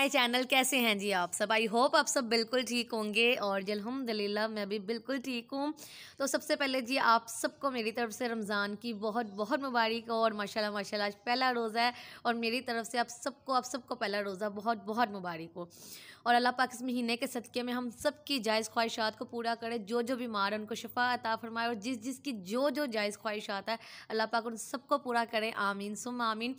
my channel कैसे हैं जी आप सब आई होप आप सब बिल्कुल ठीक होंगे और जी मैं भी बिल्कुल ठीक हूँ तो सबसे पहले जी आप सबको मेरी तरफ से रमज़ान की बहुत बहुत मुबारक हो और माशाल्लाह माशाल्लाह आज पहला रोज़ा है और मेरी तरफ से आप सबको आप सबको पहला रोज़ा बहुत बहुत मुबारक हो और अल्लाह पाक इस महीने के सदक़े में हम सब की जायज़ ख्वाहिशात को पूरा करे जो जो बीमार उनको शफा अता फरमाए और जिस जिसकी जो जो जायज़ ख्वाहिशात है अल्लाह पाक उन सबको पूरा करें आमीन सुम आमीन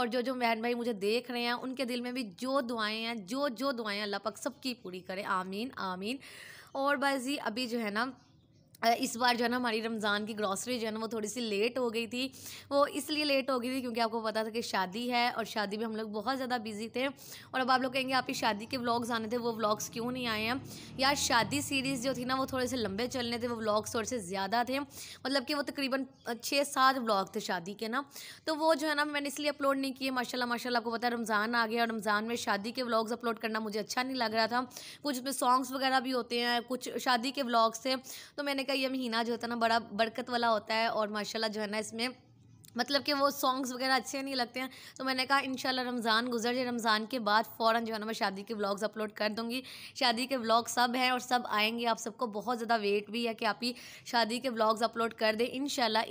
और जो जो बहन भाई मुझे देख रहे हैं उनके दिल में भी जो दुआएँ हैं जो जो दुआएँ अल्लाह पाक सबकी पूरी करें आमीन आमीन और बस जी अभी जो है ना इस बार जो है ना हमारी रमज़ान की ग्रॉसरी जो है ना वो थोड़ी सी लेट हो गई थी वो इसलिए लेट हो गई थी क्योंकि आपको पता था कि शादी है और शादी में हम लोग बहुत ज़्यादा बिजी थे और अब आप लोग कहेंगे आपकी शादी के व्लॉग्स आने थे वो व्लॉग्स क्यों नहीं आए हैं यार शादी सीरीज़ जो थी ना वो थोड़े से लंबे चलने थे वो व्लॉग्स थोड़े से ज़्यादा थे मतलब कि वो तकरीबन छः सात व्लॉग थे शादी के ना तो वो जो है ना मैंने इसलिए अपलोड नहीं किए माशाला माशा आपको पता है रमज़ान आ गया और रमज़ान में शादी के व्लाग्स अपलोड करना मुझे अच्छा नहीं लग रहा था कुछ उसमें सॉन्ग्स वगैरह भी होते हैं कुछ शादी के व्लाग्स थे तो मैंने का ये महीना जो होता है ना बड़ा बरकत वाला होता है और माशाल्लाह जो है ना इसमें मतलब कि वो सॉन्ग्स वगैरह अच्छे नहीं लगते हैं तो मैंने कहा इन रमज़ान गुजर जाए रमज़ान के बाद फ़ौरन जो है ना मैं शादी के व्लॉग्स अपलोड कर दूँगी शादी के व्लॉग सब हैं और सब आएंगे आप सबको बहुत ज़्यादा वेट भी है कि आप ही शादी के व्लॉग्स अपलोड कर दें इन शाला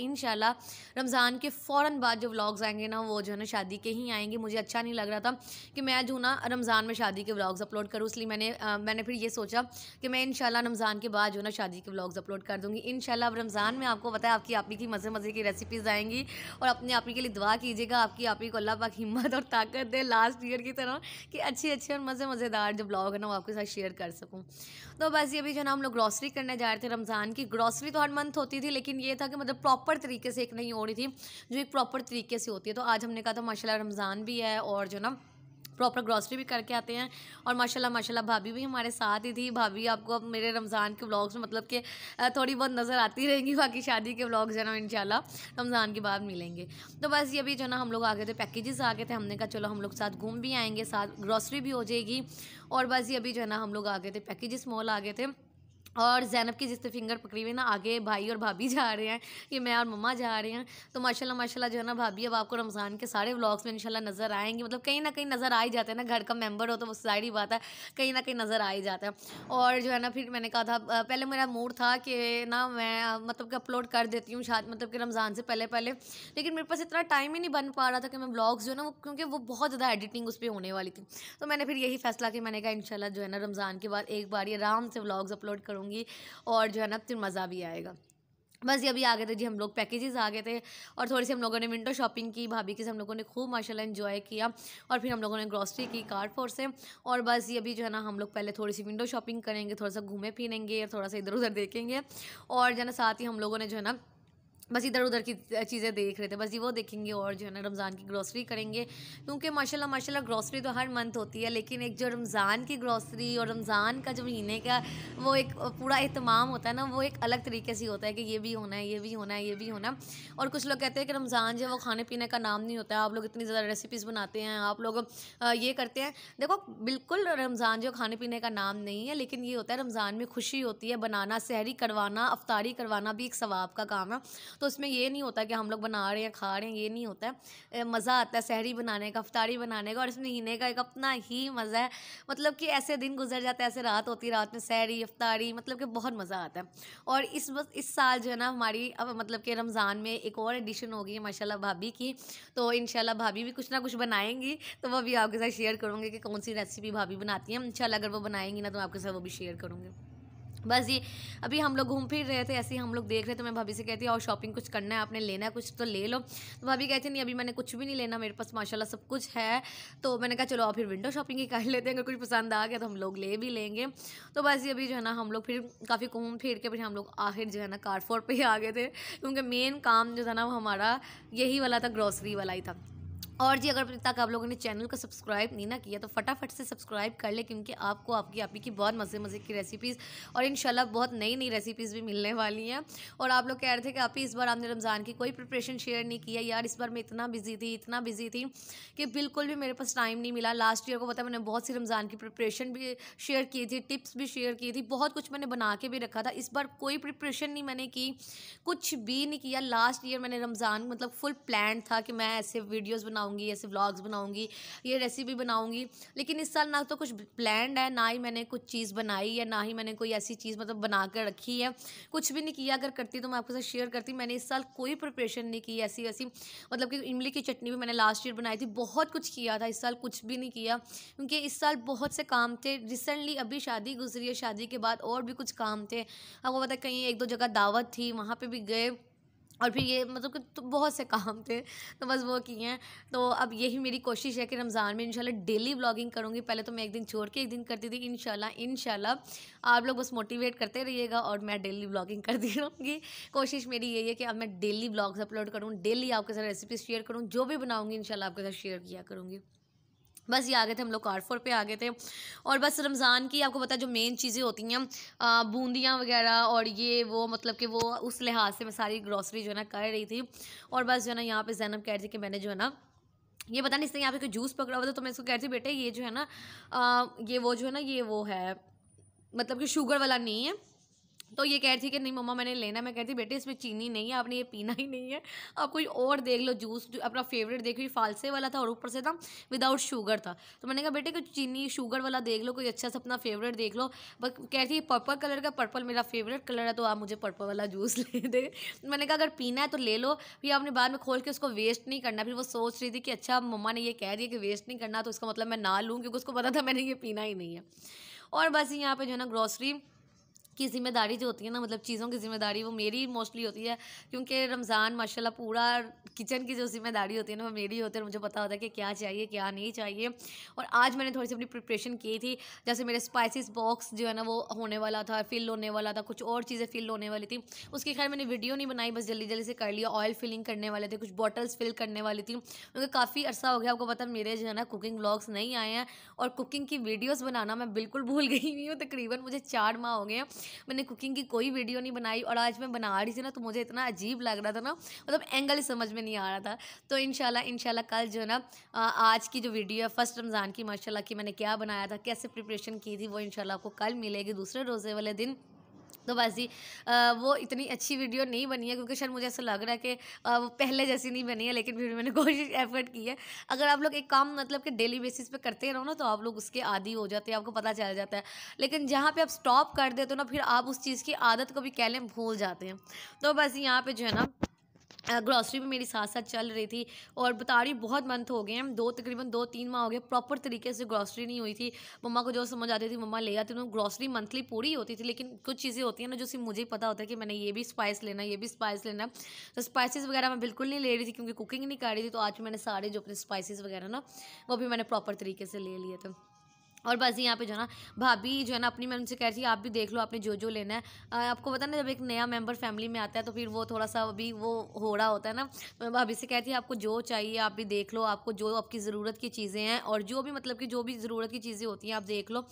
रमज़ान के फ़ौर बाद जो व्लॉग्स आएंगे ना वो जो है ना शादी के ही आएंगे मुझे अच्छा नहीं लग रहा था कि मैं जो ना रमज़ान में शादी के व्लॉग्स अपलोड करूँ इसलिए मैंने मैंने फिर ये सोचा कि मैं इन रमज़ान के बाद जो ना शादी के व्लॉग्स अपलोड कर दूँगी इन रमज़ान में आपको पता है आपकी आपकी मज़े मज़े की रेसिपीज़ आएंगी और अपने आप के लिए दुआ कीजिएगा आपकी आप ही को अल्लाह पाक हिम्मत और ताकत दे लास्ट ईयर की तरह कि अच्छे अच्छे और मज़े मज़ेदार जो ब्लॉग है ना वो आपके साथ शेयर कर सकूँ तो बस ये भी जो ना हम लोग ग्रॉसरी करने जा रहे थे रमज़ान की ग्रॉसरी तो हर मंथ होती थी लेकिन ये था कि मतलब प्रॉपर तरीके से एक नहीं हो रही थी जो एक प्रॉपर तरीके से होती है तो आज हमने कहा था माशा रमज़ान भी है और जो ना प्रॉपर ग्रॉसरी भी करके आते हैं और माशाल्लाह माशाल्लाह भाभी भी हमारे साथ ही थी भाभी आपको अब मेरे रमज़ान के ब्लॉग्स में मतलब कि थोड़ी बहुत नज़र आती रहेंगी बाकी शादी के ब्लॉग्स जो ना इन रमज़ान के बाद मिलेंगे तो बस ये भी जो ना हम लोग आ गए थे पैकेजेस आ गए थे हमने कहा चलो हम लोग साथ घूम भी आएँगे साथ ग्रॉसरी भी हो जाएगी और बस ये भी जो है ना हम लोग आ गए थे पैकेजेस मॉल आ गए थे और ज़ैनब की जिस तरह फिंगर पकड़ी हुई ना आगे भाई और भाभी जा रहे हैं ये मैं और मम्मा जा रहे हैं तो माशाल्लाह माशाल्लाह जो है ना भाभी अब आपको रमज़ान के सारे व्लॉग्स में इंशाल्लाह नज़र आएंगे मतलब कहीं ना कहीं नज़र आ ही जाते हैं ना घर का मेंबर हो तो वो सारी बात है कहीं ना कहीं नज़र आ ही जाता है और जो है ना फिर मैंने कहा था पहले मेरा मूड था कि ना मैं मतलब कि अपलोड कर देती हूँ शायद मतलब कि रमज़ान से पहले पहले लेकिन मेरे पास इतना टाइम ही नहीं बन पा रहा था कि मैं ब्लॉग्स जो है ना वो क्योंकि वो बहुत ज़्यादा एडिटिंग उस पर होने वाली थी तो मैंने फिर यही फैसला कि मैंने कहा इन जो है ना रमज़ान के बाद एक बार आराम से ब्लॉग्स अपलोड कर करूँगी और जो है ना फिर मज़ा भी आएगा बस ये अभी आ गए थे जी हम लोग पैकेजेस आ गए थे और थोड़ी सी हम लोगों ने विंडो शॉपिंग की भाभी के से हम लोगों ने खूब माशाल्लाह एंजॉय किया और फिर हम लोगों ने ग्रॉसरी की कार्ड फोर से और बस ये अभी जो है ना हम लोग पहले थोड़ी सी विंडो शॉपिंग करेंगे थोड़ा सा घूमे फिरेंगे और थोड़ा सा इधर उधर देखेंगे और जो है ना साथ ही हम लोगों ने जो है ना बस इधर उधर की चीज़ें देख रहे थे बस ये वो देखेंगे और जो है ना रमज़ान की ग्रॉसरी करेंगे क्योंकि माशाल्लाह माशाल्लाह ग्रॉसरी तो हर मंथ होती है लेकिन एक जो रमज़ान की ग्रॉसरी और रमज़ान का जो महीने का वो एक पूरा अहतमाम होता है ना वो एक अलग तरीके से होता है कि ये भी होना है ये भी होना है ये भी होना और कुछ लोग कहते हैं कि रमज़ान जो है वो खाने पीने का नाम नहीं होता आप लोग इतनी ज़्यादा रेसिपीज़ बनाते हैं आप लोग ये करते हैं देखो बिल्कुल रमज़ान जो खाने पीने का नाम नहीं है लेकिन ये होता है रमज़ान में खुशी होती है बनाना सहरी करवाना अफ्तारी करवाना भी एक सवाब का काम है तो उसमें ये नहीं होता कि हम लोग बना रहे हैं खा रहे हैं ये नहीं होता है मज़ा आता है सहरी बनाने का अफ्तारी बनाने का और इस महीने का एक अपना ही मज़ा है मतलब कि ऐसे दिन गुजर जाते हैं ऐसे रात होती रात में सहरी अफ्तारी मतलब कि बहुत मज़ा आता है और इस इस साल जो है ना हमारी अब मतलब कि रमज़ान में एक और एडिशन होगी माशाला भाभी की तो इन भाभी भी कुछ ना कुछ बनाएंगी तो वह भी आपके साथ शेयर करूँगी कि कौन सी रेसिपी भाभी बनाती हैं इन अगर वो बनाएंगी ना तो आपके साथ वो भी शेयर करूँगी बस ये अभी हम लोग घूम फिर रहे थे ऐसे ही हम लोग देख रहे थे तो मैं भाभी से कहती और शॉपिंग कुछ करना है आपने लेना है कुछ तो ले लो तो भाभी कहती नहीं अभी मैंने कुछ भी नहीं लेना मेरे पास माशाल्लाह सब कुछ है तो मैंने कहा चलो आप फिर विंडो शॉपिंग ही कर लेते हैं अगर कुछ पसंद आ गया तो हम लोग ले भी लेंगे तो बस ये अभी जो है ना हम लोग फिर काफ़ी घूम फिर के फिर हम लोग आखिर जो है ना कारफोर पर ही आ गए थे क्योंकि मेन काम जो था ना वो हमारा यही वाला था ग्रॉसरी वाला ही था और जी अगर तक आप लोगों ने चैनल को सब्सक्राइब नहीं ना किया तो फटाफट से सब्सक्राइब कर ले क्योंकि आपको आपकी आपी की बहुत मज़े मज़े की रेसिपीज़ और इन बहुत नई नई रेसिपीज़ भी मिलने वाली हैं और आप लोग कह रहे थे कि आप इस बार आपने रमज़ान की कोई प्रिपरेशन शेयर नहीं किया यार इस बार मैं इतना बिजी थी इतना बिजी थी कि बिल्कुल भी मेरे पास टाइम नहीं मिला लास्ट ईयर को पता मैंने बहुत सी रमज़ान की प्रिपरेशन भी शेयर की थी टिप्स भी शेयर की थी बहुत कुछ मैंने बना के भी रखा था इस बार कोई प्रिपरेशन नहीं मैंने की कुछ भी नहीं किया लास्ट ईयर मैंने रमज़ान मतलब फुल प्लान था कि मैं ऐसे वीडियोज़ बना बनाऊंगी ऐसे व्लॉग्स बनाऊंगी ये रेसिपी बनाऊंगी लेकिन इस साल ना तो कुछ प्लान है ना ही मैंने कुछ चीज़ बनाई है ना ही मैंने कोई ऐसी चीज़ मतलब बना कर रखी है कुछ भी नहीं किया अगर करती तो मैं आपके साथ शेयर करती मैंने इस साल कोई प्रिपरेशन नहीं की ऐसी वैसी मतलब कि इमली की चटनी भी मैंने लास्ट ईयर बनाई थी बहुत कुछ किया था इस साल कुछ भी नहीं किया क्योंकि इस साल बहुत से काम थे रिसेंटली अभी शादी गुजरी है शादी के बाद और भी कुछ काम थे आपको पता कहीं एक दो जगह दावत थी वहाँ पर भी गए और फिर ये मतलब कि तो बहुत से काम थे तो बस वो किए हैं तो अब यही मेरी कोशिश है कि रमज़ान में इंशाल्लाह डेली ब्लॉगिंग करूँगी पहले तो मैं एक दिन छोड़ के एक दिन करती थी इंशाल्लाह इंशाल्लाह आप लोग बस मोटिवेट करते रहिएगा और मैं डेली ब्लॉगिंग करती रहूँगी कोशिश मेरी यही है कि अब मैं डेली ब्लॉग्स अपलोड करूँ डेली आपके साथ रेसिपी शेयर करूँ जो भी बनाऊँगी इनशाला आपके साथ शेयर किया करूँगी बस ये आ गए थे हम लोग कारफोर पे आ गए थे और बस रमज़ान की आपको पता है जो मेन चीज़ें होती हैं बूंदियाँ वगैरह और ये वो मतलब कि वो उस लिहाज से मैं सारी ग्रॉसरी जो है ना कर रही थी और बस जो है ना यहाँ पे जैनब कह रही थी कि मैंने जो है ना ये पता नहीं इसने यहाँ पे कोई जूस पकड़ा हुआ था तो मैं इसको कह रही थी बेटे ये जो है ना ये वो जो है ना ये वो है मतलब कि शुगर वाला नहीं है तो ये कह रही थी कि नहीं मम्मा मैंने लेना मैं कह रही थी बेटे इसमें चीनी नहीं है आपने ये पीना ही नहीं है आप कोई और देख लो जूस अपना फेवरेट देख लो फालसे वाला था और ऊपर से था विदाउट शुगर था तो मैंने कहा बेटे कुछ चीनी शुगर वाला देख लो कोई अच्छा सा अपना फेवरेट देख लो बट कह रही थी पर्पल कलर का पर्पल मेरा फेवरेट कलर है तो आप मुझे पर्पल वाला जूस ले दे मैंने कहा अगर पीना है तो ले लो फिर आपने बाद में खोल के उसको वेस्ट नहीं करना फिर वो सोच रही थी कि अच्छा मम्मा ने ये कह दिया कि वेस्ट नहीं करना तो इसका मतलब मैं ना लूँ क्योंकि उसको पता था मैंने ये पीना ही नहीं है और बस यहाँ पर जो है ना ग्रॉसरी की जिम्मेदारी जो होती है ना मतलब चीज़ों की जिम्मेदारी वो मेरी मोस्टली होती है क्योंकि रमज़ान माशाल्लाह पूरा किचन की जो जिम्मेदारी होती है ना वो मेरी होती है मुझे पता होता है कि क्या चाहिए क्या नहीं चाहिए और आज मैंने थोड़ी सी अपनी प्रिपरेशन की थी जैसे मेरे स्पाइसिस बॉक्स जो है ना वो होने वाला था फिल होने वाला था कुछ और चीज़ें फिल होने वाली थी उसकी खैर मैंने वीडियो नहीं बनाई बस जल्दी जल्दी से कर लिया ऑयल फिलिंग करने वाले थे कुछ बॉटल्स फिल करने वाली थी क्योंकि काफ़ी अर्सा हो गया आपको पता मेरे जो है ना कुकिंग ब्लॉग्स नहीं आए हैं और कुकिंग की वीडियोज़ बनाना मैं बिल्कुल भूल गई हुई हूँ तकरीबन मुझे चार माह हो गए हैं मैंने कुकिंग की कोई वीडियो नहीं बनाई और आज मैं बना रही थी ना तो मुझे इतना अजीब लग रहा था ना मतलब एंगल समझ में नहीं आ रहा था तो इन शाला कल जो है ना आज की जो वीडियो है फ़र्स्ट रमज़ान की माशाला की मैंने क्या बनाया था कैसे प्रिपरेशन की थी वो इनशाला आपको कल मिलेगी दूसरे रोज़े वाले दिन तो बस जी वो इतनी अच्छी वीडियो नहीं बनी है क्योंकि शायद मुझे ऐसा लग रहा है कि वो पहले जैसी नहीं बनी है लेकिन फिर मैंने कोशिश एफर्ट की है अगर आप लोग एक काम मतलब कि डेली बेसिस पे करते रहो ना तो आप लोग उसके आदि हो जाते हैं आपको पता चल जाता है लेकिन जहाँ पर आप स्टॉप कर देते हो ना फिर आप उस चीज़ की आदत को भी कह लें भूल जाते हैं तो बस यहाँ पर जो है ना ग्रॉसरी भी मेरी साथ साथ चल रही थी और बता रही बहुत मंथ हो गए हैं दो तकरीबन दो तीन माह हो गए प्रॉपर तरीके से ग्रॉसरी नहीं हुई थी मम्मा को जो समझ आती थी मम्मा ले जाती उन्होंने ग्रॉसरी मंथली पूरी होती थी लेकिन कुछ चीज़ें होती हैं ना जो सिर्फ मुझे ही पता होता है कि मैंने ये भी स्पाइस लेना ये भी स्पाइस लेना तो स्पाइसिस वगैरह मैं बिल्कुल नहीं ले रही थी क्योंकि कुकिंग नहीं कर रही थी तो आज मैंने सारे जो अपने स्पाइसिस वगैरह ना वो भी मैंने प्रॉपर तरीके से ले लिए थे और बस यहाँ पे जो है ना भाभी जो है ना अपनी मैं उनसे कह रही थी आप भी देख लो आपने जो जो लेना है आपको पता ना जब एक नया मेंबर फैमिली में आता है तो फिर वो थोड़ा सा अभी वो हो रहा होता है ना मैं भाभी से कह रही थी आपको जो चाहिए आप भी देख लो आपको जो आपकी ज़रूरत की चीज़ें हैं और जो भी मतलब कि जो भी ज़रूरत की चीज़ें होती हैं आप देख लो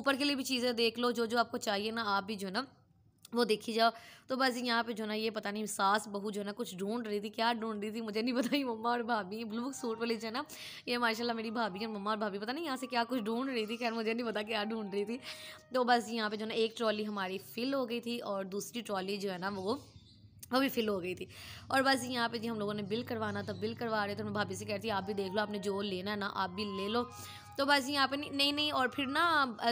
ऊपर के लिए भी चीज़ें देख लो जो जो आपको चाहिए ना आप भी जो है ना वो देखी जाओ तो बस यहाँ पे जो ना ये पता नहीं सास बहू जो ना कुछ ढूंढ रही थी क्या ढूंढ रही थी मुझे नहीं पता ही मम्मा और भाभी ब्लू सूट वाली जो है ना ये माशाल्लाह मेरी भाभी और मम्मा और भाभी पता नहीं यहाँ से क्या कुछ ढूंढ रही थी खैर मुझे नहीं पता क्या ढूंढ रही थी तो बस यहाँ पर जो ना एक ट्रॉली हमारी फिल हो गई थी और दूसरी ट्रॉली जो है ना वो वो भी फिल हो गई थी और बस यहाँ पे जी हम लोगों ने बिल करवाना था बिल करवा रहे थे तो मैं भाभी से कह रही थी आप भी देख लो आपने जो लेना है ना आप भी ले लो तो बस यहाँ पे नहीं नहीं और फिर ना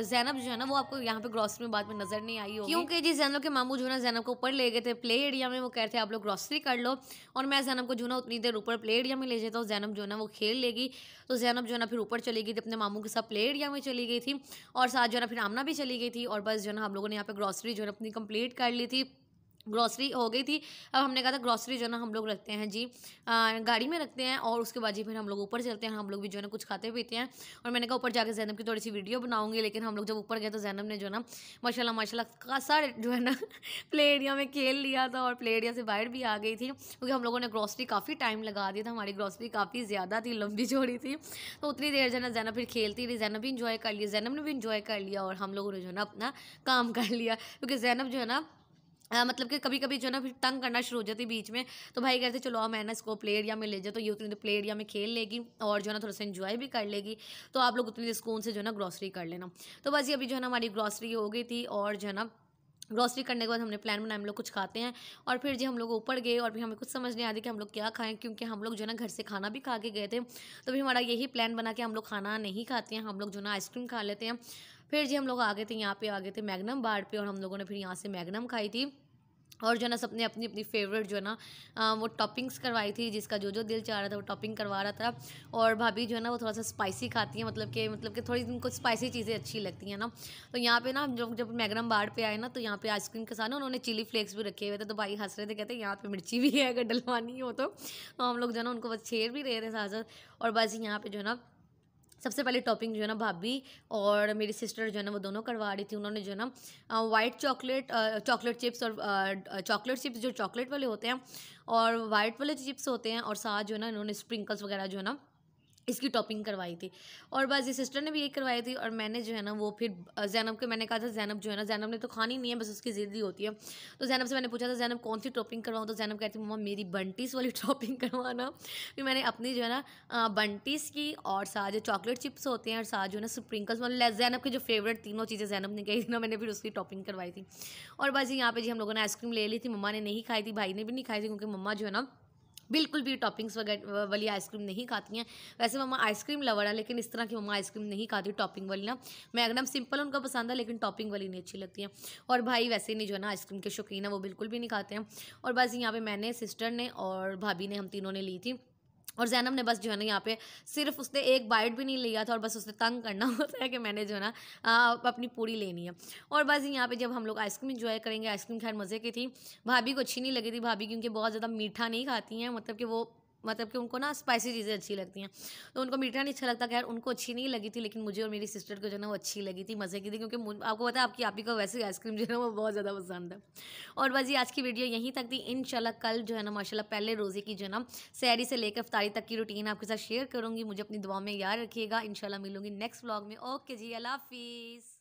जैनब जो है ना वो आपको यहाँ पे ग्रॉसरी में बाद में नजर नहीं आई होगी क्योंकि जी जैनब के मामू जो है ना जैनब को ऊपर ले गए थे प्ले एरिया में वो कह रहे थे आप लोग ग्रॉसरी कर लो और मैं जैनब को जो ना उतनी देर ऊपर प्ले एरिया में ले जाता हूँ जैनब जो है ना वो खेल लेगी तो जैनब जो है ना फिर ऊपर चली गई थी अपने मामू के साथ प्ले एरिया में चली गई थी और साथ जो है ना फिर आमना भी चली गई थी और बस जो है ना हम लोगों ने यहाँ पे ग्रॉसरी जो है अपनी कंप्लीट कर ली थी ग्रॉसरी हो गई थी अब हमने कहा था ग्रॉसरी जो है ना हम लोग रखते हैं जी आ, गाड़ी में रखते हैं और उसके बाद जी फिर हम लोग ऊपर चलते हैं हम लोग भी जो है ना कुछ खाते पीते हैं और मैंने कहा ऊपर जाकर जैनब की थोड़ी सी वीडियो बनाऊंगी लेकिन हम लोग जब ऊपर गए तो जैनब ने जो है ना माशाल्लाह माशाल्लाह खासा जो है ना प्ले एरिया में खेल लिया था और प्ले एरिया से बाहर भी आ गई थी क्योंकि हम लोगों ने ग्रॉसरी काफ़ी टाइम लगा दिया था हमारी ग्रॉसरी काफ़ी ज़्यादा थी लंबी चौड़ी थी तो उतनी देर जो है ना जैनब फिर खेलती थी जैनब भी इंजॉय कर लिया जैनब ने भी इंजॉय कर लिया और हम लोगों ने जो है ना अपना काम कर लिया क्योंकि जैनब जो है ना आ, मतलब कि कभी कभी जो है ना फिर तंग करना शुरू हो जाती बीच में तो भाई कहते चलो आ, मैं ना इसको प्ले एरिया में ले जाए तो ये उतनी देर प्ले एरिया में खेल लेगी और जो है ना थोड़ा सा इन्जॉय भी कर लेगी तो आप लोग उतनी देर स्कून से जो है ना ग्रॉसरी कर लेना तो बस ये अभी जो है ना हमारी ग्रॉसरी हो गई थी और जो है ना ग्रॉसरी करने के बाद हमने प्लान बनाया हम लोग कुछ खाते हैं और फिर जी हम लोग ऊपर गए और फिर हमें कुछ समझ नहीं आती कि हम लोग क्या खाएं क्योंकि हम लोग जो ना घर से खाना भी खा के गए थे तो फिर हमारा यही प्लान बना कि हम लोग खाना नहीं खाते हैं हम लोग जो ना आइसक्रीम खा लेते हैं फिर जी हम लोग आ गए थे यहाँ पे आ गए थे मैगनम बार पे और हम लोगों ने फिर यहाँ से मैगनम खाई थी और जो है ना सबने अपनी अपनी फेवरेट जो है ना वो टॉपिंग्स करवाई थी जिसका जो जो दिल चाह रहा था वो टॉपिंग करवा रहा था और भाभी जो है ना वो थोड़ा सा स्पाइसी खाती है मतलब कि मतलब कि थोड़ी इनको स्पाइसी चीज़ें अच्छी लगती हैं ना तो यहाँ पे ना जब जब मैगरम बाढ़ पे आए ना तो यहाँ पे आइसक्रीम के साथ ना उन्होंने चिली फ्लेक्स भी रखे हुए थे तो भाई हंस रहे थे कहते यहाँ पर मिर्ची भी है अगर डलवानी हो तो।, तो हम लोग जो है ना उनको बस छेड़ भी रहे थे साथ और बस यहाँ पर जो है ना सबसे पहले टॉपिंग जो है ना भाभी और मेरी सिस्टर जो है ना वो दोनों करवा रही थी उन्होंने जो है ना वाइट चॉकलेट चॉकलेट चिप्स और चॉकलेट चिप्स जो चॉकलेट वाले होते हैं और वाइट वाले चिप्स होते हैं और साथ जो है ना इन्होंने स्प्रिंकल्स वगैरह जो है ना इसकी टॉपिंग करवाई थी और बस ये सिस्टर ने भी यही करवाई थी और मैंने जो है ना वो फिर जैनब के मैंने कहा था जैनब जो है ना जैनब ने तो खानी नहीं है बस उसकी ज़िद्दी होती है तो जैनब से मैंने पूछा था जैनब कौन सी टॉपिंग करवाऊँ तो जैनब कहती मम्मा मेरी बंटीस वाली टॉपिंग करवाना फिर मैंने अपनी जो है ना बंटीस की और साथ जो चॉकलेट चिप्स होते हैं और साथ जो है ना स्प्रिंकल्स मतलब जैनब के जो फेवरेट तीनों चीज़ें जैनब ने कही थी ना मैंने फिर उसकी टॉपिंग करवाई थी और बस यहाँ पर जी हम लोगों ने आइसक्रीम ले ली थी मम्मा ने नहीं खाई थी भाई ने भी नहीं खाई थी क्योंकि मम्मा जो है ना बिल्कुल भी टॉपिंग्स वगैरह वाली आइसक्रीम नहीं खाती हैं वैसे मम्मा आइसक्रीम लवर है लेकिन इस तरह की मम्मा आइसक्रीम नहीं खाती टॉपिंग वाली ना मैं एकदम सिंपल उनका पसंद है लेकिन टॉपिंग वाली नहीं अच्छी लगती है और भाई वैसे नहीं जो है ना आइसक्रीम के शौकीन है वो बिल्कुल भी नहीं खाते हैं और बस यहाँ पर मैंने सिस्टर ने और भाभी ने हम तीनों ने ली थी और जैनब ने बस जो है ना यहाँ पे सिर्फ उसने एक बाइट भी नहीं लिया था और बस उसने तंग करना होता है कि मैंने जो है ना अपनी पूरी लेनी है और बस यहाँ पे जब हम लोग आइसक्रीम इंजॉय करेंगे आइसक्रीम खैर मज़े की थी भाभी को अच्छी नहीं लगी थी भाभी क्योंकि बहुत ज़्यादा मीठा नहीं खाती हैं मतलब कि वो मतलब कि उनको ना स्पाइसी चीज़ें अच्छी लगती हैं तो उनको मीठा नहीं अच्छा लगता खैर उनको अच्छी नहीं लगी थी लेकिन मुझे और मेरी सिस्टर को जो है ना वो अच्छी लगी थी मज़े की थी क्योंकि आपको पता है आपकी आपी को वैसे आइसक्रीम जो है ना वो बहुत ज़्यादा पसंद है और बस ये आज की वीडियो यहीं तक थी इन कल जो है ना माशाला पहले रोज़े की जो है ना सैरी से लेकर अफ्तारी तक की रूटीन आपके साथ शेयर करूँगी मुझे अपनी दुआ में याद रखिएगा इन मिलूंगी नेक्स्ट ब्लॉग में ओके जी अला हाफिज़